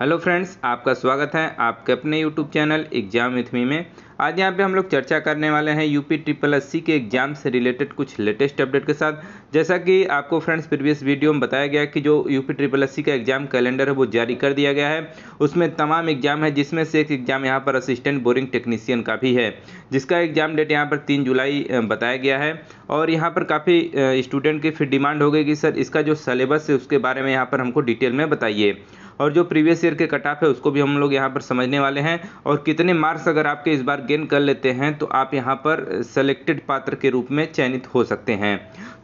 hello friends आपका स्वागत है आपके अपने यूट्यूब चैनल एग्जाम विथमी में आज यहाँ पे हम लोग चर्चा करने वाले हैं यूपी ट्रिपल एस सी के एग्जाम से रिलेटेड कुछ लेटेस्ट अपडेट के साथ जैसा कि आपको फ्रेंड्स प्रीवियस वीडियो में बताया गया कि जो यूपी ट्रिपल एस सी का एग्जाम कैलेंडर है वो जारी कर दिया गया है उसमें तमाम एग्जाम है जिसमें से एक एग्जाम यहाँ पर असिस्टेंट बोरिंग टेक्नीशियन का भी है जिसका एग्जाम डेट यहाँ पर तीन जुलाई बताया गया है और यहाँ पर काफ़ी स्टूडेंट की फिर डिमांड हो गई कि सर इसका जो सलेबस है उसके बारे में यहाँ पर हमको डिटेल में बताइए और जो प्रीवियस ईयर के कटाफ है उसको भी हम लोग यहाँ पर समझने वाले हैं और कितने मार्क्स अगर आपके इस बार गेन कर लेते हैं तो आप यहाँ पर सेलेक्टेड पात्र के रूप में चयनित हो सकते हैं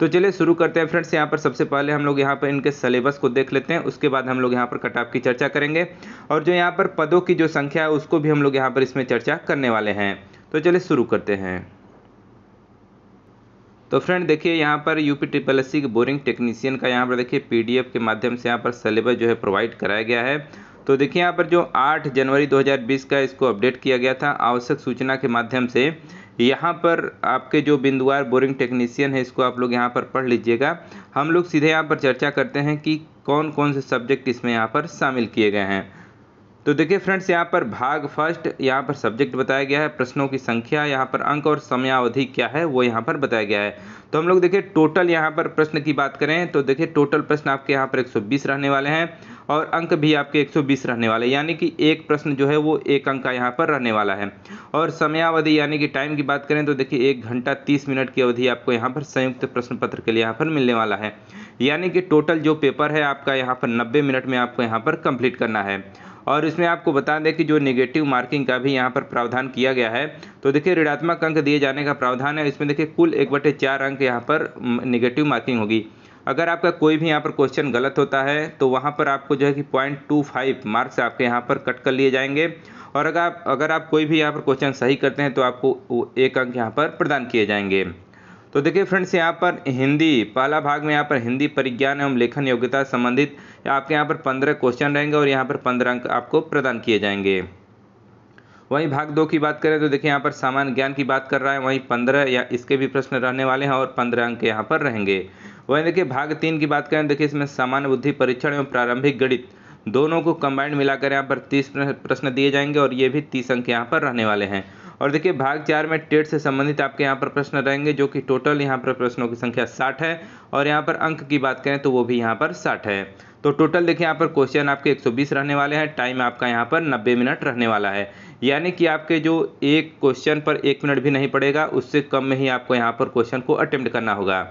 तो चलिए शुरू करते हैं फ्रेंड्स यहाँ पर सबसे पहले हम लोग यहाँ पर इनके सिलेबस को देख लेते हैं उसके बाद हम लोग यहाँ पर कटाप की चर्चा करेंगे और जो यहाँ पर पदों की जो संख्या है उसको भी हम लोग यहाँ पर इसमें चर्चा करने वाले हैं तो चलिए शुरू करते हैं तो फ्रेंड देखिए यहाँ पर U P triple S C boring technician का यहाँ पर देखिए पीडीएफ के माध्यम से यहाँ पर सिलेबस जो है प्रोवाइड कराया गया है तो देखिए यहाँ पर जो 8 जनवरी 2020 का इसको अपडेट किया गया था आवश्यक सूचना के माध्यम से यहाँ पर आपके जो बिंदुवार बोरिंग टेक्नीसियन है इसको आप लोग यहाँ पर पढ़ लीजिएगा हम लोग सीधे यहाँ पर चर्चा करते हैं कि कौन कौन से सब्जेक्ट इसमें यहाँ पर शामिल किए गए हैं तो देखिए फ्रेंड्स यहाँ पर भाग फर्स्ट यहाँ पर सब्जेक्ट बताया गया है प्रश्नों की संख्या यहाँ पर अंक और समयावधि क्या है वो यहाँ पर बताया गया है तो हम लोग देखिए टोटल यहाँ पर प्रश्न की बात करें तो देखिए टोटल प्रश्न आपके यहाँ पर 120 रहने वाले हैं और अंक भी आपके 120 रहने वाले हैं यानी कि एक प्रश्न जो है वो एक अंक का यहाँ पर रहने वाला है और समयावधि यानी कि टाइम की बात करें तो देखिए एक घंटा तीस मिनट की अवधि आपको यहाँ पर संयुक्त प्रश्न पत्र के लिए यहाँ पर मिलने वाला है यानी कि टोटल जो पेपर है आपका यहाँ पर नब्बे मिनट में आपको यहाँ पर कंप्लीट करना है और इसमें आपको बता दें कि जो निगेटिव मार्किंग का भी यहाँ पर प्रावधान किया गया है तो देखिए ऋणात्मक अंक दिए जाने का प्रावधान है इसमें देखिए कुल एक बटे चार अंक यहाँ पर निगेटिव मार्किंग होगी अगर आपका कोई भी यहाँ पर क्वेश्चन गलत होता है तो वहाँ पर आपको जो है कि पॉइंट टू फाइव मार्क्स आपके यहाँ पर कट कर लिए जाएंगे और अगर आप अगर आप कोई भी यहाँ पर क्वेश्चन सही करते हैं तो आपको एक अंक यहाँ पर प्रदान किए जाएंगे तो देखिए फ्रेंड्स यहाँ पर हिंदी पहला भाग में यहाँ पर हिंदी परिज्ञान एवं लेखन योग्यता संबंधित आपके यहाँ पर पंद्रह क्वेश्चन रहेंगे और यहाँ पर पंद्रह अंक आपको प्रदान किए जाएंगे वहीं भाग दो की बात करें तो देखिए यहाँ पर सामान्य ज्ञान की बात कर रहा है वहीं पंद्रह या इसके भी प्रश्न रहने वाले हैं और पंद्रह अंक यहाँ पर रहेंगे वहीं देखिए भाग तीन की बात करें देखिए इसमें सामान्य बुद्धि परीक्षण एवं प्रारंभिक गणित दोनों को कंबाइंड मिलाकर यहाँ पर तीस प्रश्न दिए जाएंगे और ये भी तीस अंक यहाँ पर रहने वाले हैं और देखिए भाग चार में टेट से संबंधित आपके यहाँ पर प्रश्न रहेंगे जो कि टोटल यहाँ पर प्रश्नों की संख्या साठ है और यहाँ पर अंक की बात करें तो वो भी यहाँ पर साठ है तो टोटल देखिए यहाँ पर क्वेश्चन आपके 120 रहने वाले हैं टाइम आपका यहाँ पर 90 मिनट रहने वाला है यानी कि आपके जो एक क्वेश्चन पर एक मिनट भी नहीं पड़ेगा उससे कम में ही आपको यहाँ पर क्वेश्चन को अटेम्प्ट करना होगा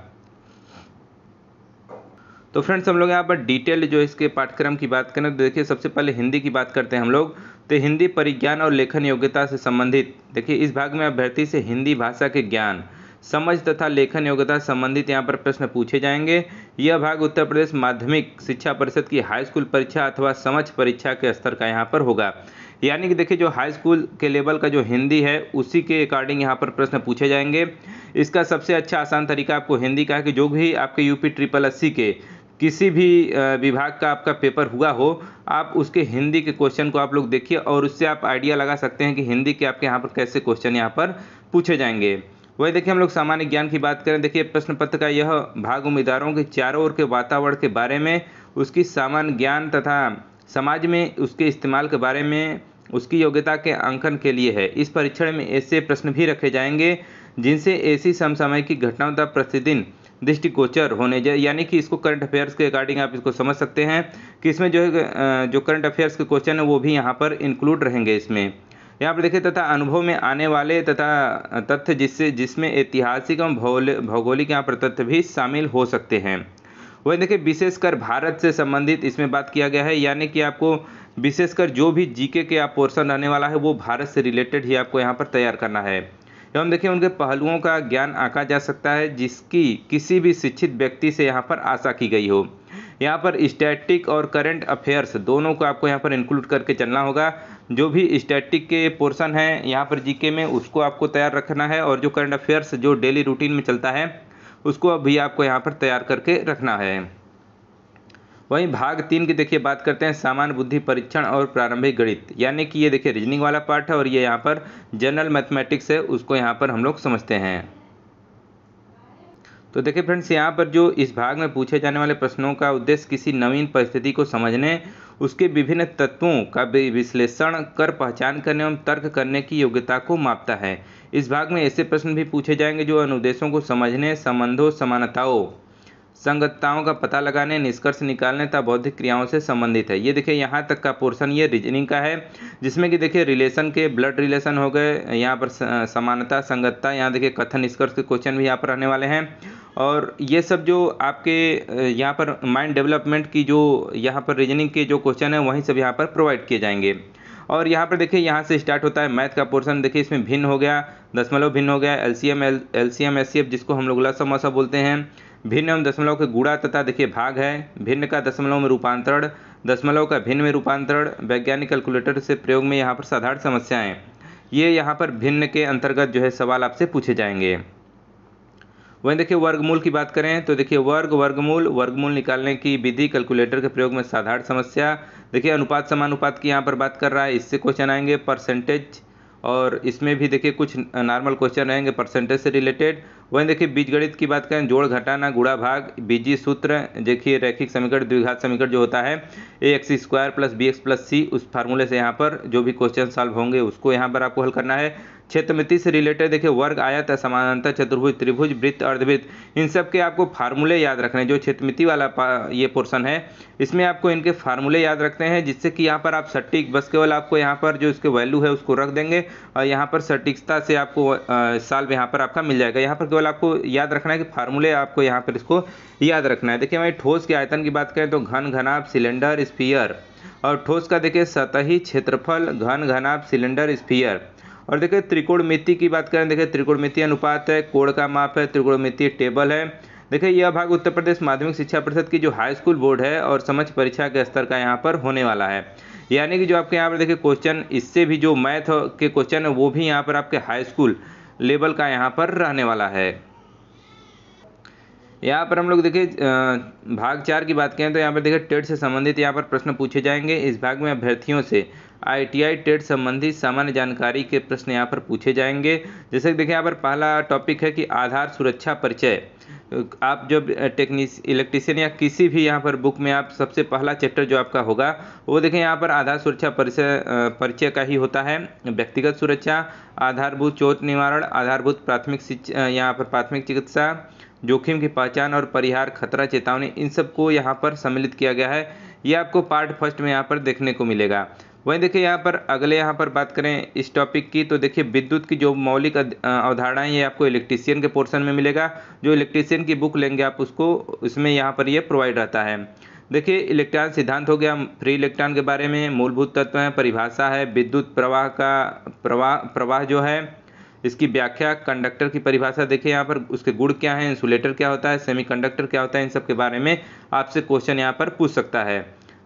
तो फ्रेंड्स हम लोग यहाँ पर डिटेल जो इसके पाठ्यक्रम की बात करें तो देखिए सबसे पहले हिंदी की बात करते हैं हम लोग तो हिंदी परिज्ञान और लेखन योग्यता से संबंधित देखिए इस भाग में अभ्यर्थी से हिंदी भाषा के ज्ञान समझ तथा लेखन योग्यता संबंधित यहाँ पर प्रश्न पूछे जाएंगे यह भाग उत्तर प्रदेश माध्यमिक शिक्षा परिषद की हाई स्कूल परीक्षा अथवा समझ परीक्षा के स्तर का यहाँ पर होगा यानी कि देखिए जो हाई स्कूल के लेवल का जो हिंदी है उसी के अकॉर्डिंग यहाँ पर प्रश्न पूछे जाएंगे इसका सबसे अच्छा आसान तरीका आपको हिंदी का है कि जो भी आपके यूपी ट्रिपल अस्सी के किसी भी विभाग का आपका पेपर हुआ हो आप उसके हिंदी के क्वेश्चन को आप लोग देखिए और उससे आप आइडिया लगा सकते हैं कि हिंदी के आपके यहाँ पर कैसे क्वेश्चन यहाँ पर पूछे जाएंगे वही देखिए हम लोग सामान्य ज्ञान की बात करें देखिए प्रश्न पत्र का यह भाग उम्मीदवारों के चारों ओर के वातावरण के बारे में उसकी सामान्य ज्ञान तथा समाज में उसके इस्तेमाल के बारे में उसकी योग्यता के अंकन के लिए है इस परीक्षण में ऐसे प्रश्न भी रखे जाएंगे जिनसे ऐसी समसामयिक घटनाओं तथा प्रतिदिन दृष्टिगोचर होने यानी कि इसको करंट अफेयर्स के अकॉर्डिंग आप इसको समझ सकते हैं कि इसमें जो है जो करंट अफेयर्स के क्वेश्चन है वो भी यहाँ पर इंक्लूड रहेंगे इसमें यहाँ पर देखें तथा अनुभव में आने वाले तथा तथ्य जिससे जिसमें ऐतिहासिक एवं भौगोलिक यहाँ पर तथ्य भी शामिल हो सकते हैं वही देखिए विशेषकर भारत से संबंधित इसमें बात किया गया है यानी कि आपको विशेषकर जो भी जीके के आप पोर्सन रहने वाला है वो भारत से रिलेटेड ही आपको यहाँ पर तैयार करना है एवं देखिए उनके पहलुओं का ज्ञान आका जा सकता है जिसकी किसी भी शिक्षित व्यक्ति से यहाँ पर आशा की गई हो यहाँ पर स्टैटिक और करंट अफेयर्स दोनों को आपको यहाँ पर इंक्लूड करके चलना होगा जो भी स्टैटिक के पोर्शन है यहाँ पर जीके में उसको आपको तैयार रखना है और जो करंट अफेयर्स जो डेली रूटीन में चलता है उसको अभी आपको यहाँ पर तैयार करके रखना है वहीं भाग तीन की देखिए बात करते हैं सामान्य बुद्धि परीक्षण और प्रारंभिक गणित यानी कि ये देखिए रीजनिंग वाला पार्ट है और ये यहाँ पर जनरल मैथमेटिक्स है उसको यहाँ पर हम लोग समझते हैं तो देखिए फ्रेंड्स यहाँ पर जो इस भाग में पूछे जाने वाले प्रश्नों का उद्देश्य किसी नवीन परिस्थिति को समझने उसके विभिन्न तत्वों का विश्लेषण कर पहचान करने एवं तर्क करने की योग्यता को मापता है इस भाग में ऐसे प्रश्न भी पूछे जाएंगे जो अनुदेशों को समझने संबंधों समानताओं संगतताओं का पता लगाने निष्कर्ष निकालने तथा बौद्धिक क्रियाओं से संबंधित है ये देखिए यहाँ तक का पोर्शन ये रीजनिंग का है जिसमें कि देखिए रिलेशन के ब्लड रिलेशन हो गए यहाँ पर समानता संगतता यहाँ देखिए कथन निष्कर्ष के क्वेश्चन भी यहाँ पर रहने वाले हैं और ये सब जो आपके यहाँ पर माइंड डेवलपमेंट की जो यहाँ पर रीजनिंग के जो क्वेश्चन है वहीं सब यहाँ पर प्रोवाइड किए जाएंगे और यहाँ पर देखिए यहाँ से स्टार्ट होता है मैथ का पोर्सन देखिए इसमें भिन्न हो गया दशमलव भिन्न हो गया L C M L C M S C F जिसको हम लोग लसम बोलते हैं भिन्न एवं दशमलव के गुणा तथा देखिए भाग है भिन्न का दशमलव में रूपांतरण दशमलव का भिन्न में रूपांतरण वैज्ञानिक कैलकुलेटर से प्रयोग में यहाँ पर साधारण समस्याएं ये यहाँ पर भिन्न के अंतर्गत जो है सवाल आपसे पूछे जाएंगे वहीं देखिए वर्गमूल की बात करें तो देखिए वर्ग वर्गमूल वर्गमूल निकालने की विधि कैलकुलेटर के प्रयोग में साधारण समस्या देखिए अनुपात समानुपात की यहाँ पर बात कर रहा है इससे क्वेश्चन आएंगे परसेंटेज और इसमें भी देखिए कुछ नॉर्मल क्वेश्चन रहेंगे परसेंटेज से रिलेटेड वहीं देखिए बीजगणित की बात करें जोड़ घटाना गुड़ा भाग बीजी सूत्र देखिए रैखिक समीकरण द्विघात समीकरण जो होता है A X square plus B X plus C उस फार्मूले से यहाँ पर जो भी क्वेश्चन सॉल्व होंगे उसको यहाँ पर आपको हल करना है क्षेत्रमिति से रिलेटेड देखिए वर्ग आयत समानांतर चतुर्भुज त्रिभुज वृत्त अर्धवृत्त इन सब के आपको फार्मूले याद रखने जो क्षेत्रमिति वाला ये पोर्सन है इसमें आपको इनके फार्मूले याद रखते हैं जिससे कि यहाँ पर आप सटीक बस केवल आपको यहाँ पर जो इसके वैल्यू है उसको रख देंगे और यहाँ पर सटीकता से आपको साल यहाँ पर आपका मिल जाएगा यहाँ पर केवल आपको याद रखना है कि फार्मूले आपको यहाँ पर इसको याद रखना है देखिए हमारी ठोस के आयतन की बात करें तो घन घनाब सिलेंडर स्पीयर और ठोस का देखिए सतही क्षेत्रफल घन घनाब सिलेंडर स्पीयर और देखिए त्रिकोणमिति की बात करें देखिए त्रिकोणमिति अनुपात है कोण का माप है त्रिकोणमिति टेबल है देखिए यह भाग उत्तर प्रदेश माध्यमिक शिक्षा परिषद की जो हाई स्कूल बोर्ड है और समझ परीक्षा के स्तर का यहाँ पर होने वाला है यानी कि जो आपके यहाँ पर देखिए क्वेश्चन इससे भी जो मैथ के क्वेश्चन है वो भी यहाँ पर आपके हाई स्कूल लेवल का यहाँ पर रहने वाला है यहाँ पर हम लोग देखिए भाग चार की बात करें तो यहाँ पर देखिए टेट से संबंधित यहाँ पर प्रश्न पूछे जाएंगे इस भाग में अभ्यर्थियों से आईटीआई टेट संबंधित सामान्य जानकारी के प्रश्न यहाँ पर पूछे जाएंगे जैसे कि देखिए यहाँ पर पहला टॉपिक है कि आधार सुरक्षा परिचय आप जब टेक्निस इलेक्ट्रिशियन या किसी भी यहाँ पर बुक में आप सबसे पहला चैप्टर जो आपका होगा वो देखें यहाँ पर आधार सुरक्षा परिचय परिचय का ही होता है व्यक्तिगत सुरक्षा आधारभूत चोट निवारण आधारभूत प्राथमिक यहाँ पर प्राथमिक चिकित्सा जोखिम की पहचान और परिहार खतरा चेतावनी इन सबको यहाँ पर सम्मिलित किया गया है ये आपको पार्ट फर्स्ट में यहाँ पर देखने को मिलेगा वहीं देखिए यहाँ पर अगले यहाँ पर बात करें इस टॉपिक की तो देखिए विद्युत की जो मौलिक अवधारणाएं ये आपको इलेक्ट्रीशियन के पोर्शन में मिलेगा जो इलेक्ट्रीशियन की बुक लेंगे आप उसको उसमें यहाँ पर ये यह प्रोवाइड रहता है देखिए इलेक्ट्रॉन सिद्धांत हो गया फ्री इलेक्ट्रॉन के बारे में मूलभूत तत्व हैं परिभाषा है विद्युत प्रवाह का प्रवाह प्रवाह जो है इसकी व्याख्या कंडक्टर की परिभाषा देखिए यहाँ पर उसके गुण क्या है इंसुलेटर क्या होता है कंडक्टर क्या होता है इन सब के बारे में आपसे क्वेश्चन यहाँ पर पूछ सकता है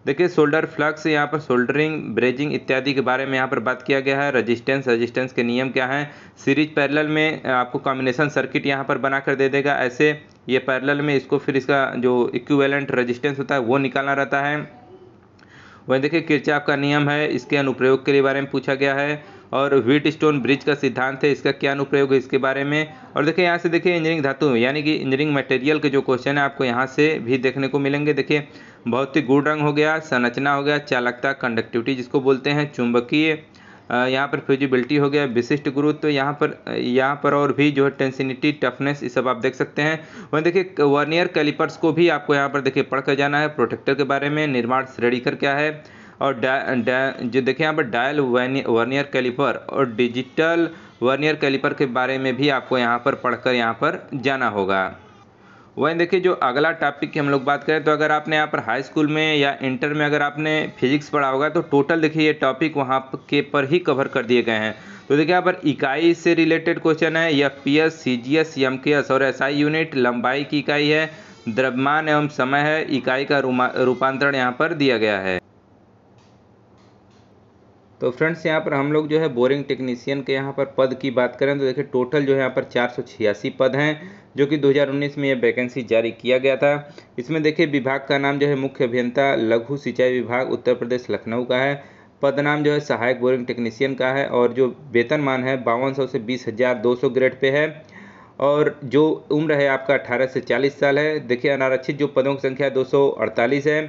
देखिए सोल्डर फ्लक्स यहाँ पर सोल्डरिंग ब्रेजिंग इत्यादि के बारे में यहाँ पर बात किया गया है रेजिस्टेंस रेजिस्टेंस के नियम क्या हैं सीरीज पैरेलल में आपको कॉम्बिनेशन सर्किट यहाँ पर बनाकर दे देगा ऐसे ये पैरेलल में इसको फिर इसका जो इक्विवेलेंट रेजिस्टेंस होता है वो निकालना रहता है वहीं देखिए किरचाप का नियम है इसके अनुप्रयोग के लिए बारे में पूछा गया है और व्हीट स्टोन ब्रिज का सिद्धांत है इसका क्या अनुप्रयोग है इसके बारे में और देखिए यहाँ से देखिए इंजीनियरिंग धातु यानी कि इंजीनियरिंग मटेरियल के जो क्वेश्चन है आपको यहाँ से भी देखने को मिलेंगे देखिए भौतिक गुण रंग हो गया संरचना हो गया चालकता कंडक्टिविटी जिसको बोलते हैं चुंबकीय यहाँ पर फ्यूजिबिलिटी हो गया विशिष्ट गुरुत्व तो यहाँ पर यहाँ पर और भी जो है टेंसिनिटी टफनेस ये सब आप देख सकते हैं वहीं देखिए वर्नियर कैलिपर्स को भी आपको यहाँ पर देखिए पढ़ कर जाना है प्रोटेक्टर के बारे में निर्माण श्रेणीकर क्या है और डा, डा, जो देखें यहाँ पर डायल वर्नियर कैलिपर और डिजिटल वर्नियर कैलिपर के बारे में भी आपको यहाँ पर पढ़कर यहाँ पर जाना होगा वहीं देखिए जो अगला टॉपिक की हम लोग बात करें तो अगर आपने यहाँ पर हाई स्कूल में या इंटर में अगर आपने फिजिक्स पढ़ा होगा तो टोटल देखिए ये टॉपिक वहाँ के पर ही कवर कर दिए गए हैं तो देखिए यहाँ पर इकाई से रिलेटेड क्वेश्चन है या P S C G S M K S और एस आई यूनिट लंबाई की इकाई है द्रव्यमान एवं समय है इकाई का रूपांतरण यहाँ पर दिया गया है तो फ्रेंड्स यहाँ पर हम लोग जो है बोरिंग टेक्नीशियन के यहाँ पर पद की बात करें तो देखिए टोटल जो है यहाँ पर चार पद हैं जो कि 2019 में यह वैकेंसी जारी किया गया था इसमें देखिए विभाग का नाम जो है मुख्य अभियंता लघु सिंचाई विभाग उत्तर प्रदेश लखनऊ का है पद नाम जो है सहायक बोरिंग टेक्नीशियन का है और जो वेतनमान है बावन सौ से बीस हज़ार दो सौ ग्रेड पे है और जो उम्र है आपका अठारह से चालीस साल है देखिए अनारक्षित जो पदों की संख्या दो सौ अड़तालीस है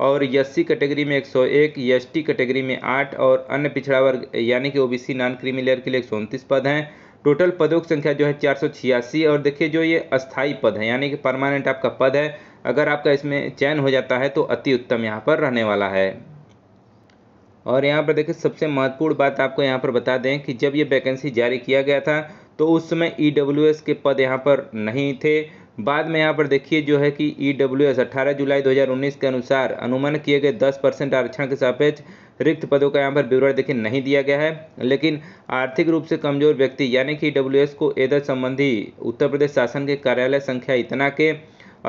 और एस कैटेगरी में 101, एसटी कैटेगरी में 8 और अन्य पिछड़ा वर्ग यानी कि ओबीसी नॉन क्रीमी लेयर के लिए एक पद हैं टोटल पदों की संख्या जो है चार और देखिए जो ये अस्थायी पद है यानी कि परमानेंट आपका पद है अगर आपका इसमें चयन हो जाता है तो अति उत्तम यहाँ पर रहने वाला है और यहाँ पर देखिए सबसे महत्वपूर्ण बात आपको यहाँ पर बता दें कि जब ये वैकेंसी जारी किया गया था तो उस समय ई e के पद यहाँ पर नहीं थे बाद में यहाँ पर देखिए जो है कि ई डब्ल्यू एस अठारह जुलाई 2019 के अनुसार अनुमान किए गए 10 परसेंट आरक्षण के सापेक्ष रिक्त पदों का यहाँ पर विवरण देखिए नहीं दिया गया है लेकिन आर्थिक रूप से कमजोर व्यक्ति यानी कि डब्ल्यू e एस को एदर संबंधी उत्तर प्रदेश शासन के कार्यालय संख्या इतना के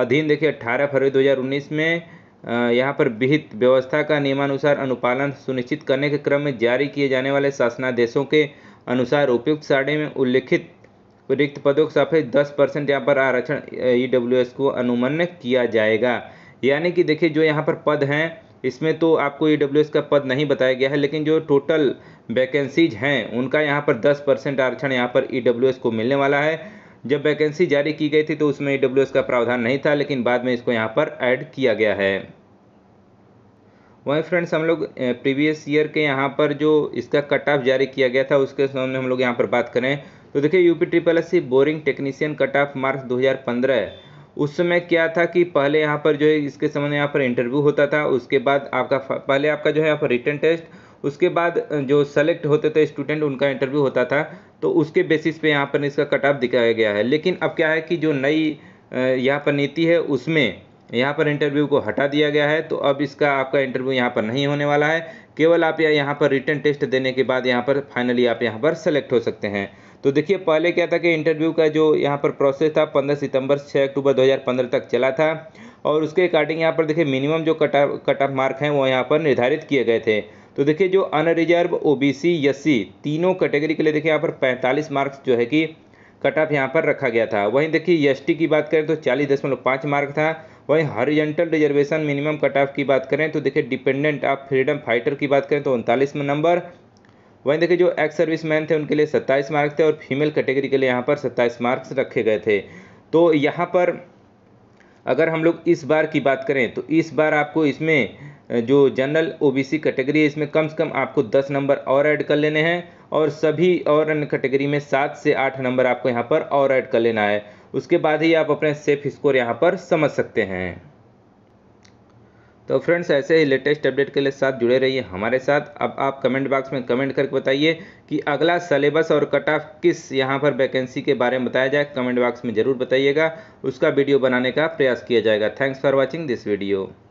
अधीन देखिए अट्ठारह फरवरी दो में यहाँ पर विहित व्यवस्था का नियमानुसार अनुपालन सुनिश्चित करने के क्रम में जारी किए जाने वाले शासनादेशों के अनुसार उपयुक्त सारणी में उल्लिखित रिक्त पदों के सापेक्ष दस परसेंट यहाँ पर आरक्षण ई e को अनुमन्य किया जाएगा यानी कि देखिए जो यहाँ पर पद हैं इसमें तो आपको ई e का पद नहीं बताया गया है लेकिन जो टोटल वैकेंसीज हैं उनका यहाँ पर दस परसेंट आरक्षण यहाँ पर ई e को मिलने वाला है जब वैकेंसी जारी की गई थी तो उसमें ई का प्रावधान नहीं था लेकिन बाद में इसको यहाँ पर ऐड किया गया है वहीं फ्रेंड्स हम लोग प्रीवियस ईयर के यहाँ पर जो इसका कट ऑफ जारी किया गया था उसके सामने हम लोग यहाँ पर बात करें तो देखिए UP triple S boring technician cut off marks 2015 है उस समय क्या था कि पहले यहाँ पर जो है इसके समय यहाँ पर इंटरव्यू होता था उसके बाद आपका पहले आपका जो है यहाँ पर रिटर्न टेस्ट उसके बाद जो सेलेक्ट होते थे स्टूडेंट उनका इंटरव्यू होता था तो उसके बेसिस पे यहाँ पर इसका कट ऑफ दिखाया गया है लेकिन अब क्या है कि जो नई यहाँ पर नीति है उसमें यहाँ पर इंटरव्यू को हटा दिया गया है तो अब इसका आपका इंटरव्यू यहाँ पर नहीं होने वाला है केवल आप यहाँ पर रिटर्न टेस्ट देने के बाद यहाँ पर फाइनली आप यहाँ पर सेलेक्ट हो सकते हैं तो देखिए पहले क्या था कि इंटरव्यू का जो यहाँ पर प्रोसेस था 15 सितंबर से 6 अक्टूबर 2015 तक चला था और उसके अकॉर्डिंग यहाँ पर देखिए मिनिमम जो cut off cut off mark हैं वो यहाँ पर निर्धारित किए गए थे तो देखिए जो अनरिजर्व ओ बी तीनों कैटेगरी के लिए देखिए यहाँ पर पैंतालीस मार्क्स जो है कि कट ऑफ यहाँ पर रखा गया था वहीं देखिए एस की बात करें तो चालीस मार्क था वहीं horizontal reservation minimum cut off की बात करें तो देखिए डिपेंडेंट ऑफ फ्रीडम फाइटर की बात करें तो उनतालीसवें नंबर वहीं देखिए जो एक्स सर्विस मैन थे उनके लिए सत्ताईस मार्क्स थे और फीमेल कैटेगरी के लिए यहाँ पर सत्ताईस मार्क्स रखे गए थे तो यहाँ पर अगर हम लोग इस बार की बात करें तो इस बार आपको इसमें जो जनरल ओबीसी कैटेगरी है इसमें कम से कम आपको दस नंबर और ऐड कर लेने हैं और सभी और अन्य कैटेगरी में सात से आठ नंबर आपको यहाँ पर और ऐड कर लेना है उसके बाद ही आप अपने सेफ स्कोर यहाँ पर समझ सकते हैं तो फ्रेंड्स ऐसे ही लेटेस्ट अपडेट के लिए साथ जुड़े रहिए हमारे साथ अब आप कमेंट बॉक्स में कमेंट करके बताइए कि अगला सलेबस और कट ऑफ किस यहाँ पर वैकेंसी के बारे में बताया जाए कमेंट बॉक्स में ज़रूर बताइएगा उसका वीडियो बनाने का प्रयास किया जाएगा thanks for watching this video